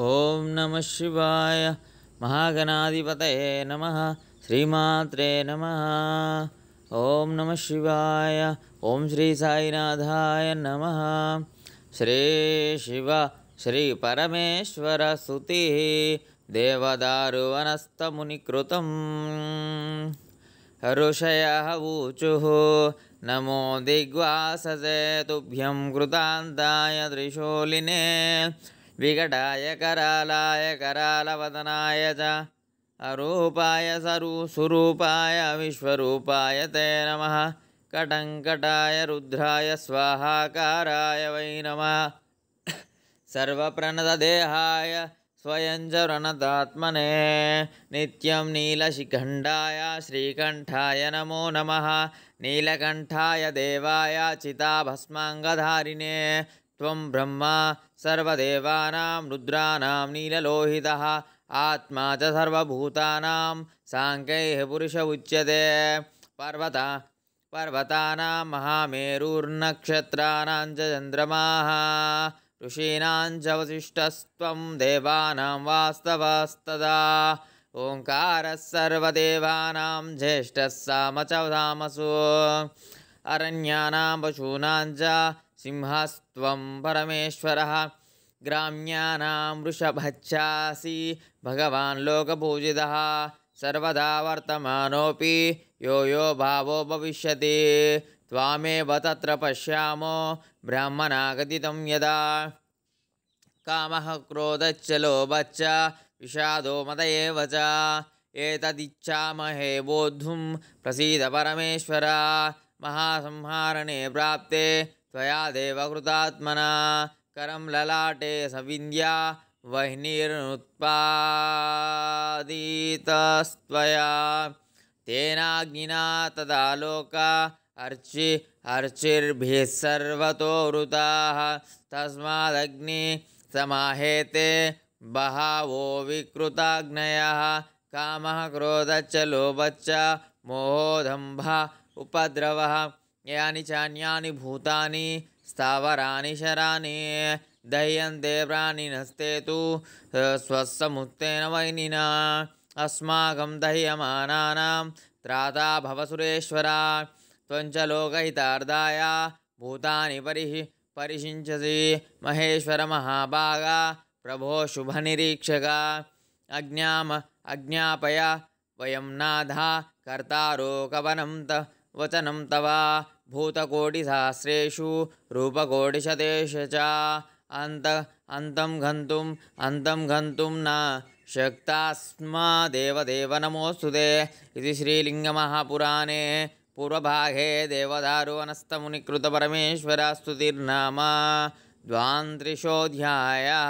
ॐ नमः शिवाय महागणाधिपतये नमः श्रीमात्रे नमः ॐ नमः शिवाय ॐ श्रीसाईनाथाय नमः श्रीशिव श्रीपरमेश्वरसुतिः देवदारुवनस्तमुनिकृतम् ऋषयः ऊचुः नमो तुभ्यं कृतान्ताय त्रिशूलिने विघटा करालाय करालवदनाय च अरूपाय सुय विश्व ते नम कटङ्कटाय रुद्रा स्वाहाकाराय वै नम सर्वप्रणतदेहाय स्वयं चणतात्मने प्रणतात्मने नित्यं नीलशिखण्डाय नमो नमः नीलकंठाय देवाय चिताभस्मांगधारिणे त्वं ब्रह्मा सर्वदेवानां रुद्राणां नीललोहितः आत्मा च सर्वभूतानां साङ्कैः पुरुष उच्यते पर्वता पर्वतानां महामेरुर्नक्षत्राणां च चन्द्रमाः ऋषीणां वसिष्ठस्त्वं देवानां वास्तवस्तदा ओङ्कारस्सर्वदेवानां ज्येष्ठस्साम च वधामसु अरण्यानां पशूनां च सिंहस्त्वं परमेश्वरः ग्राम्यानां वृषभच्छासि भगवान् लोकपूजितः सर्वदा वर्तमानोऽपि यो यो भावो भविष्यति त्वामेव तत्र पश्यामो ब्राह्मणागतितं यदा कामः क्रोधश्च लोभश्च विषादो मत एव च एतदिच्छामहे बोद्धुं प्रसीद परमेश्वरा महासंहारणे प्राप्ते त्वया देवकृतात्मना करं ललाटे सविन्द्या वह्निर्नुत्पादितस्त्वया तेनाग्निना लोका अर्चि अर्चिर्भिः सर्वतो वृताः तस्मादग्नि समाहेते बहावो विकृताग्नयः कामः क्रोधच्च लोभच्च मोहोदम्भा उपद्रव यानी चान्यानि भूतानि स्थावराणि शरा दह्यन्ते नस्ते तु स्वस्समुत्तेन वैनिना अस्माकं दह्यमानानां त्राता भवसुरेश्वरा त्वञ्च लोकहितार्दाय भूतानि परिहि परिषिञ्चसि महेश्वरमहाभागा प्रभो शुभनिरीक्षका अज्ञाम अज्ञापय वयं नाधा कर्तारोकवनं त वचनं तव भूतकोटिसहस्रेषु रूपकोटिशतेषु च अन्त अन्तं गन्तुम् अन्तं गन्तुं न शक्तास्म देवदेव नमोऽस्तु ते इति श्रीलिङ्गमहापुराणे पूर्वभागे देवधारुवनस्तमुनिकृतपरमेश्वरस्तुतिर्नाम द्वान्त्रिशोऽध्यायः